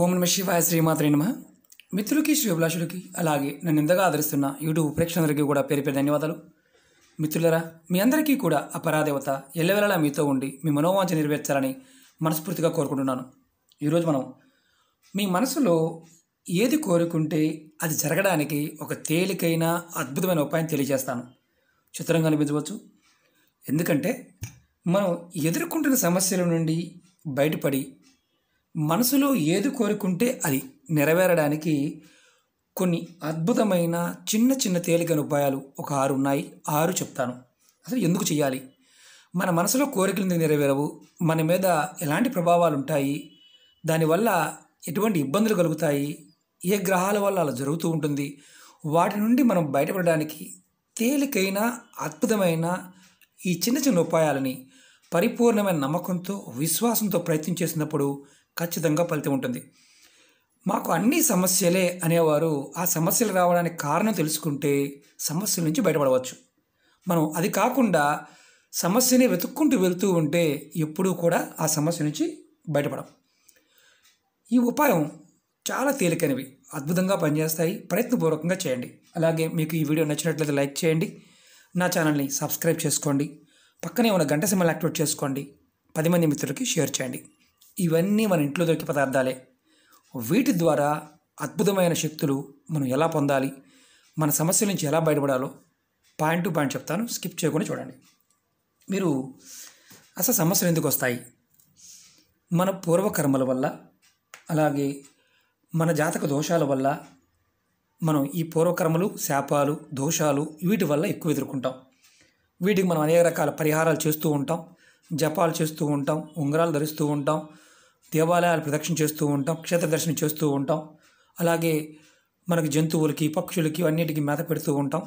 ఓం నమ శివాయ శ్రీమాత్రే నమ మిత్రులకి అభిలాషులకి అలాగే నన్ను ఇంతగా ఆదరిస్తున్న యూట్యూబ్ ప్రేక్షకులందరికీ కూడా పేరు పేరు ధన్యవాదాలు మిత్రులరా మీ అందరికీ కూడా అపరాదేవత ఎల్లవేళలా మీతో ఉండి మీ మనోవాంఛ నెరవేర్చాలని మనస్ఫూర్తిగా కోరుకుంటున్నాను ఈరోజు మనం మీ మనసులో ఏది కోరుకుంటే అది జరగడానికి ఒక తేలికైన అద్భుతమైన ఉపాయం తెలియజేస్తాను చిత్రంగా అనిపించవచ్చు ఎందుకంటే మనం ఎదుర్కొంటున్న సమస్యల నుండి బయటపడి మనసులో ఏది కోరుకుంటే అది నెరవేరడానికి కొన్ని అద్భుతమైన చిన్న చిన్న తేలికైన ఉపాయాలు ఒక ఆరు ఉన్నాయి ఆరు చెప్తాను అసలు ఎందుకు చేయాలి మన మనసులో కోరికలు నెరవేరవు మన మీద ఎలాంటి ప్రభావాలు ఉంటాయి దానివల్ల ఎటువంటి ఇబ్బందులు కలుగుతాయి ఏ గ్రహాల వల్ల అలా జరుగుతూ ఉంటుంది వాటి నుండి మనం బయటపడడానికి తేలికైన అద్భుతమైన ఈ చిన్న చిన్న ఉపాయాలని పరిపూర్ణమైన నమ్మకంతో విశ్వాసంతో ప్రయత్నం చేసినప్పుడు ఖచ్చితంగా ఫలితం ఉంటుంది మాకు అన్ని సమస్యలే అనేవారు ఆ సమస్యలు రావడానికి కారణం తెలుసుకుంటే సమస్యల నుంచి బయటపడవచ్చు మనం అది కాకుండా సమస్యని వెతుక్కుంటూ వెళ్తూ ఉంటే ఎప్పుడూ కూడా ఆ సమస్య నుంచి బయటపడం ఈ ఉపాయం చాలా తేలికైనవి అద్భుతంగా పనిచేస్తాయి ప్రయత్నపూర్వకంగా చేయండి అలాగే మీకు ఈ వీడియో నచ్చినట్లయితే లైక్ చేయండి నా ఛానల్ని సబ్స్క్రైబ్ చేసుకోండి పక్కనే ఉన్న గంట సమయాలు యాక్టివేట్ చేసుకోండి పది మంది మిత్రులకి షేర్ చేయండి ఇవన్నీ మన ఇంట్లో దొరికే పదార్థాలే వీటి ద్వారా అద్భుతమైన శక్తులు మనం ఎలా పొందాలి మన సమస్యల నుంచి ఎలా బయటపడాలో పాయింట్ టు పాయింట్ చెప్తాను స్కిప్ చేయకుండా చూడండి మీరు అసలు సమస్యలు ఎందుకు వస్తాయి మన పూర్వకర్మల వల్ల అలాగే మన జాతక దోషాల వల్ల మనం ఈ పూర్వకర్మలు శాపాలు దోషాలు వీటి వల్ల ఎక్కువ ఎదుర్కొంటాం వీటికి మనం అనేక రకాల పరిహారాలు చేస్తూ ఉంటాం జపాలు చేస్తూ ఉంటాం ఉంగరాలు ధరిస్తూ ఉంటాం దేవాలయాలు ప్రదక్షిణ చేస్తూ ఉంటాం క్షేత్ర దర్శనం చేస్తూ ఉంటాం అలాగే మనకు జంతువులకి పక్షులకి అన్నిటికీ మేత పెడుతూ ఉంటాం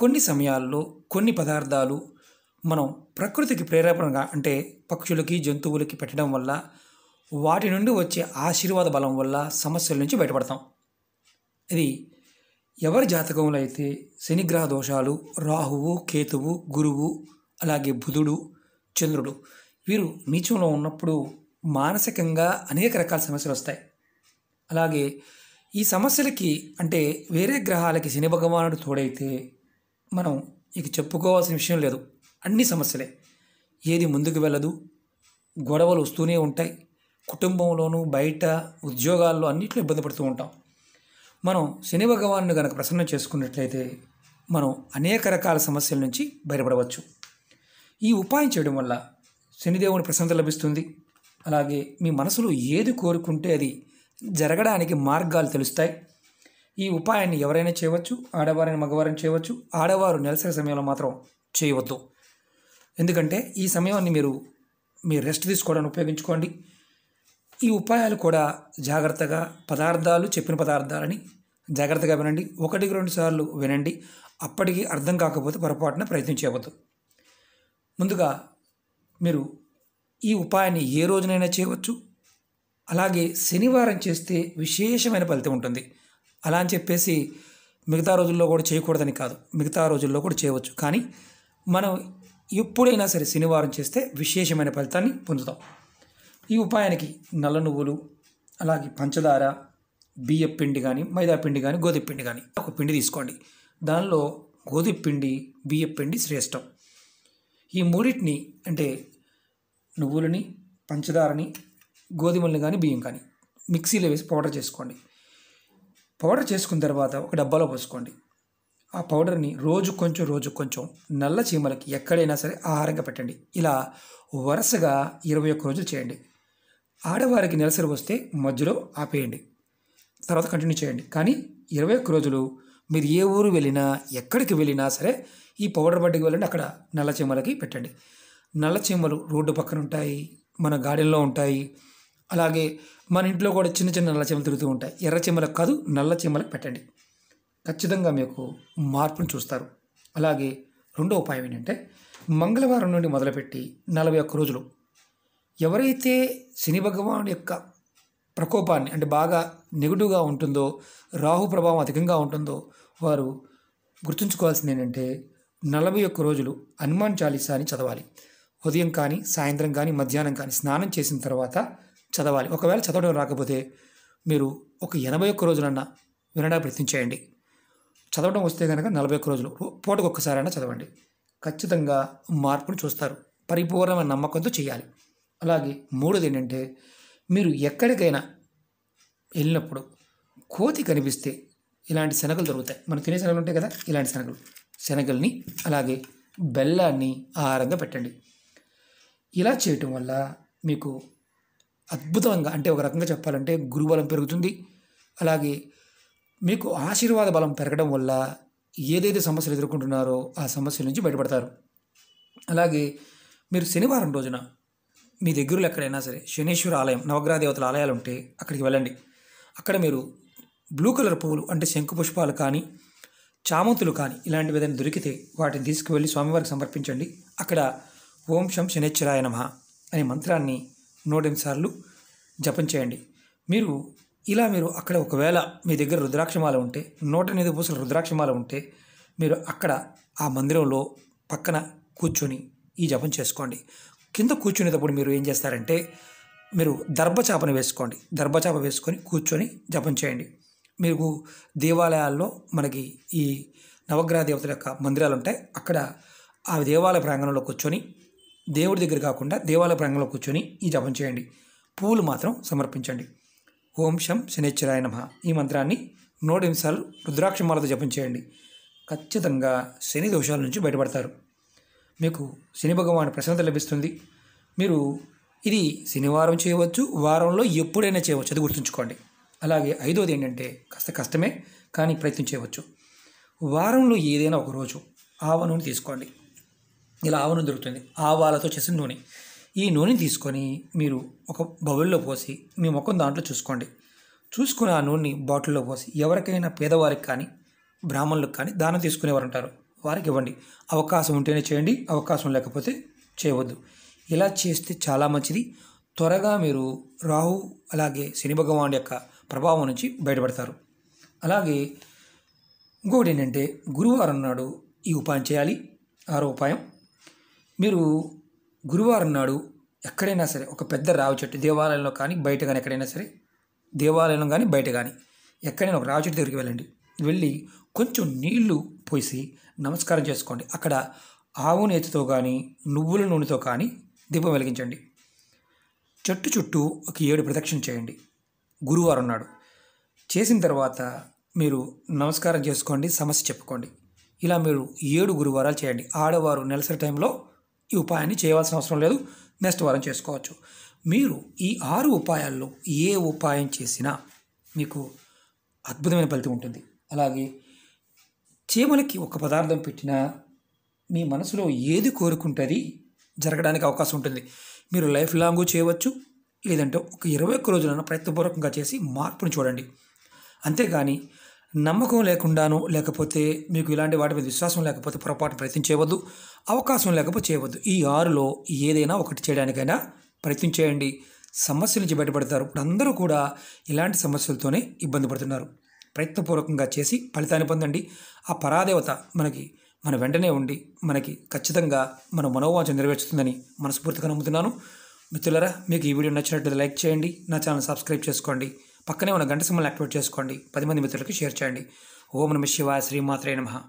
కొన్ని సమయాల్లో కొన్ని పదార్థాలు మనం ప్రకృతికి ప్రేరేపణగా అంటే పక్షులకి జంతువులకి పెట్టడం వల్ల వాటి నుండి వచ్చే ఆశీర్వాద బలం వల్ల సమస్యల నుంచి బయటపడతాం ఇది ఎవరి జాతకంలో అయితే శనిగ్రహ దోషాలు రాహువు కేతువు గురువు అలాగే బుధుడు చంద్రుడు వీరు నీచంలో ఉన్నప్పుడు మానసికంగా అనేక రకాల సమస్యలు వస్తాయి అలాగే ఈ సమస్యలకి అంటే వేరే గ్రహాలకి శని భగవానుడు తోడైతే మనం ఇక చెప్పుకోవాల్సిన విషయం లేదు అన్ని సమస్యలే ఏది ముందుకు వెళ్ళదు గొడవలు వస్తూనే ఉంటాయి కుటుంబంలోనూ బయట ఉద్యోగాల్లో అన్నిట్లో ఇబ్బంది పడుతూ ఉంటాం మనం శని భగవాను గనక ప్రసన్నం చేసుకున్నట్లయితే మనం అనేక రకాల సమస్యల నుంచి బయటపడవచ్చు ఈ ఉపాయం చేయడం వల్ల శనిదేవుని ప్రశాంతత లభిస్తుంది అలాగే మీ మనసులో ఏది కోరుకుంటే అది జరగడానికి మార్గాలు తెలుస్తాయి ఈ ఉపాయాన్ని ఎవరైనా చేయవచ్చు ఆడవారైనా మగవారైనా చేయవచ్చు ఆడవారు నెలసరి సమయంలో మాత్రం చేయవద్దు ఎందుకంటే ఈ సమయాన్ని మీరు మీ రెస్ట్ తీసుకోవడానికి ఉపయోగించుకోండి ఈ ఉపాయాలు కూడా జాగ్రత్తగా పదార్థాలు చెప్పిన పదార్థాలని జాగ్రత్తగా వినండి ఒకటికి రెండు సార్లు వినండి అప్పటికి అర్థం కాకపోతే పొరపాటున ప్రయత్నం చేయవద్దు ముందుగా మీరు ఈ ఉపాయాన్ని ఏ రోజునైనా చేయవచ్చు అలాగే శనివారం చేస్తే విశేషమైన ఫలితం ఉంటుంది అలా అని చెప్పేసి మిగతా రోజుల్లో కూడా చేయకూడదని కాదు మిగతా రోజుల్లో కూడా చేయవచ్చు కానీ మనం ఎప్పుడైనా సరే శనివారం చేస్తే విశేషమైన ఫలితాన్ని పొందుతాం ఈ ఉపాయానికి నల్ల నువ్వులు అలాగే పంచదార బియ్య పిండి కానీ మైదా పిండి కానీ గోధుమ పిండి కానీ ఒక పిండి తీసుకోండి దానిలో గోధుమ పిండి బియ్య పిండి శ్రేష్టం ఈ మూడింటిని అంటే నువ్వులని పంచదారని గోధుమల్ని కానీ బియ్యం కానీ మిక్సీలో వేసి పౌడర్ చేసుకోండి పౌడర్ చేసుకున్న తర్వాత ఒక డబ్బాలో పోసుకోండి ఆ పౌడర్ని రోజు కొంచెం రోజు కొంచెం నల్ల చీమలకి ఎక్కడైనా సరే ఆహారంగా పెట్టండి ఇలా వరుసగా ఇరవై ఒక్క రోజులు చేయండి ఆడవారికి నెలసరి వస్తే మధ్యలో ఆపేయండి తర్వాత కంటిన్యూ చేయండి కానీ ఇరవై ఒక్క రోజులు మీరు ఏ ఊరు వెళ్ళినా ఎక్కడికి వెళ్ళినా సరే ఈ పౌడర్ బడ్డకి వెళ్ళండి అక్కడ నల్ల చీమలకి పెట్టండి నల్ల చీమలు రోడ్డు పక్కన ఉంటాయి మన గార్డెన్లో ఉంటాయి అలాగే మన ఇంట్లో కూడా చిన్న చిన్న నల్ల చీమలు తిరుగుతూ ఉంటాయి ఎర్ర చీమలకు కాదు నల్ల చీమలకు పెట్టండి ఖచ్చితంగా మీకు మార్పును చూస్తారు అలాగే రెండో ఉపాయం ఏంటంటే మంగళవారం నుండి మొదలుపెట్టి నలభై ఒక్క రోజులు ఎవరైతే శని భగవాను యొక్క ప్రకోపాన్ని అంటే బాగా నెగిటివ్గా ఉంటుందో రాహు ప్రభావం అధికంగా ఉంటుందో వారు గుర్తుంచుకోవాల్సింది ఏంటంటే నలభై ఒక్క రోజులు హనుమాన్ చాలీసా అని చదవాలి ఉదయం కానీ సాయంత్రం కానీ మధ్యాహ్నం కానీ స్నానం చేసిన తర్వాత చదవాలి ఒకవేళ చదవడం రాకపోతే మీరు ఒక ఎనభై ఒక్క రోజులన్నా వినడా చేయండి చదవడం వస్తే కనుక నలభై ఒక్క రోజులు పూటకు ఒక్కసారైనా చదవండి ఖచ్చితంగా మార్పులు చూస్తారు పరిపూర్ణమైన నమ్మకంతో చేయాలి అలాగే మూడోది ఏంటంటే మీరు ఎక్కడికైనా వెళ్ళినప్పుడు కోతి కనిపిస్తే ఇలాంటి శనగలు దొరుకుతాయి మనం తినే శనగలు ఉంటాయి కదా ఇలాంటి శనగలు శనగల్ని అలాగే బెల్లాన్ని ఆహారంగా పెట్టండి ఇలా చేయటం వల్ల మీకు అద్భుతంగా అంటే ఒక రకంగా చెప్పాలంటే గురుబలం పెరుగుతుంది అలాగే మీకు ఆశీర్వాద బలం పెరగడం వల్ల ఏదైతే సమస్యలు ఎదుర్కొంటున్నారో ఆ సమస్యల నుంచి బయటపడతారు అలాగే మీరు శనివారం రోజున మీ దగ్గరలో ఎక్కడైనా సరే శనేశ్వర ఆలయం నవగ్రహ దేవతల ఆలయాలు ఉంటే అక్కడికి వెళ్ళండి అక్కడ మీరు బ్లూ కలర్ పువ్వులు అంటే శంకు పుష్పాలు కానీ చామంతులు కానీ ఇలాంటివి ఏదైనా దొరికితే వాటిని తీసుకువెళ్ళి స్వామివారికి సమర్పించండి అక్కడ ఓం శం శనేశ్వరాయ నమ అనే మంత్రాన్ని నూటెనిమిది సార్లు జపం చేయండి మీరు ఇలా మీరు అక్కడ ఒకవేళ మీ దగ్గర రుద్రాక్షమాల ఉంటే నూట ఎనిమిది పూసలు రుద్రాక్షమాల ఉంటే మీరు అక్కడ ఆ మందిరంలో పక్కన కూర్చొని ఈ జపం చేసుకోండి కింద కూర్చునేటప్పుడు మీరు ఏం చేస్తారంటే మీరు దర్భచాపను వేసుకోండి దర్భచాప వేసుకొని కూర్చొని జపం చేయండి మీకు దేవాలయాల్లో మనకి ఈ నవగ్రహ దేవతల యొక్క మందిరాలు ఉంటాయి అక్కడ ఆ దేవాలయ ప్రాంగణంలో కూర్చొని దేవుడి దగ్గర కాకుండా దేవాలయ ప్రాంగణంలో కూర్చొని ఈ జపం చేయండి పూలు మాత్రం సమర్పించండి ఓం శం శనిశ్చరాయ నమ ఈ మంత్రాన్ని నూట సార్లు రుద్రాక్షమాలతో జపం చేయండి ఖచ్చితంగా శని దోషాల నుంచి బయటపడతారు మీకు శని భగవాన్ ప్రశాంతత లభిస్తుంది మీరు ఇది శనివారం చేయవచ్చు వారంలో ఎప్పుడైనా చేయవచ్చు అది గుర్తుంచుకోండి అలాగే ఐదోది ఏంటంటే కాస్త కష్టమే కానీ ప్రయత్నం చేయవచ్చు వారంలో ఏదైనా ఒక రోజు ఆవ నూనె తీసుకోండి ఇలా ఆవ నూనె దొరుకుతుంది ఆవాలతో చేసిన నూనె ఈ నూనెని తీసుకొని మీరు ఒక బౌల్లో పోసి మీ ముఖం దాంట్లో చూసుకోండి చూసుకుని ఆ నూనెని బాటిల్లో పోసి ఎవరికైనా పేదవారికి కానీ బ్రాహ్మణులకు కానీ దానం తీసుకునేవారు ఉంటారు వారికి ఇవ్వండి అవకాశం ఉంటేనే చేయండి అవకాశం లేకపోతే చేయవద్దు ఇలా చేస్తే చాలా మంచిది త్వరగా మీరు రాహు అలాగే శని భగవాన్ యొక్క ప్రభావం నుంచి బయటపడతారు అలాగే ఇంకొకటి ఏంటంటే గురువారం నాడు ఈ ఉపాయం చేయాలి ఆరో ఉపాయం మీరు గురువారం నాడు ఎక్కడైనా సరే ఒక పెద్ద రావి చెట్టు దేవాలయంలో కానీ బయట కానీ ఎక్కడైనా సరే దేవాలయంలో కానీ బయట కానీ ఎక్కడైనా ఒక రావి చెట్టు దగ్గరికి వెళ్ళండి వెళ్ళి కొంచెం నీళ్లు పోసి నమస్కారం చేసుకోండి అక్కడ ఆవు నేతితో కానీ నువ్వుల నూనెతో కానీ దీపం వెలిగించండి చెట్టు చుట్టూ ఒక ఏడు ప్రదక్షిణ చేయండి గురువారం ఉన్నాడు చేసిన తర్వాత మీరు నమస్కారం చేసుకోండి సమస్య చెప్పుకోండి ఇలా మీరు ఏడు గురువారాలు చేయండి ఆడవారు నెలసరి టైంలో ఈ ఉపాయాన్ని చేయవలసిన అవసరం లేదు నెక్స్ట్ వారం చేసుకోవచ్చు మీరు ఈ ఆరు ఉపాయాల్లో ఏ ఉపాయం చేసినా మీకు అద్భుతమైన ఫలితం ఉంటుంది అలాగే చీమలకి ఒక పదార్థం పెట్టినా మీ మనసులో ఏది కోరుకుంటుంది జరగడానికి అవకాశం ఉంటుంది మీరు లైఫ్ లాంగ్ చేయవచ్చు లేదంటే ఒక ఇరవై ఒక్క రోజులను ప్రయత్నపూర్వకంగా చేసి మార్పును చూడండి అంతేగాని నమ్మకం లేకుండాను లేకపోతే మీకు ఇలాంటి వాటి మీద విశ్వాసం లేకపోతే పొరపాటు ప్రయత్నం చేయవద్దు అవకాశం లేకపోతే చేయవద్దు ఈ ఆరులో ఏదైనా ఒకటి చేయడానికైనా ప్రయత్నం చేయండి సమస్యల నుంచి బయటపడతారు ఇప్పుడు అందరూ కూడా ఇలాంటి సమస్యలతోనే ఇబ్బంది పడుతున్నారు ప్రయత్నపూర్వకంగా చేసి ఫలితాన్ని పొందండి ఆ పరాదేవత మనకి మన వెంటనే ఉండి మనకి ఖచ్చితంగా మన మనోవాంఛ నెరవేర్చుతుందని మనస్ఫూర్తిగా నమ్ముతున్నాను మిత్రులరా మీకు ఈ వీడియో నచ్చినట్లయితే లైక్ చేయండి నా ఛానల్ సబ్స్క్రైబ్ చేసుకోండి పక్కనే ఉన్న గంట సింబల్ యాక్టివేట్ చేసుకోండి పది మంది మిత్రులకి షేర్ చేయండి ఓం నమ శివాయ శ్రీమాత్రే నమ